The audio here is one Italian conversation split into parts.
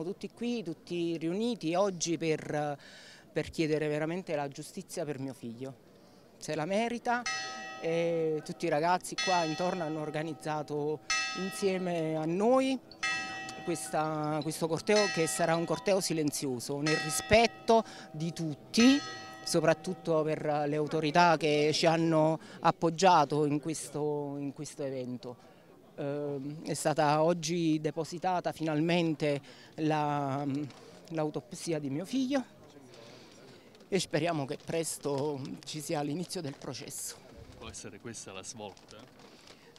siamo tutti qui, tutti riuniti oggi per, per chiedere veramente la giustizia per mio figlio. Se la merita e tutti i ragazzi qua intorno hanno organizzato insieme a noi questa, questo corteo che sarà un corteo silenzioso nel rispetto di tutti soprattutto per le autorità che ci hanno appoggiato in questo, in questo evento. Ehm, è stata oggi depositata finalmente mm, l'autopsia la, di mio figlio e speriamo che presto ci sia l'inizio del processo. Può essere questa la svolta?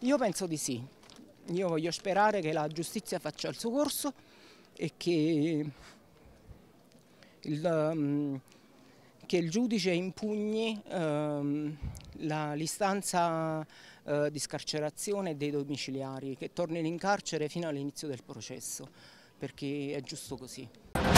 Io penso di sì. Io voglio sperare che la giustizia faccia il suo corso e che il, mm, che il giudice impugni um, ehm, l'istanza eh, di scarcerazione dei domiciliari che tornino in carcere fino all'inizio del processo, perché è giusto così.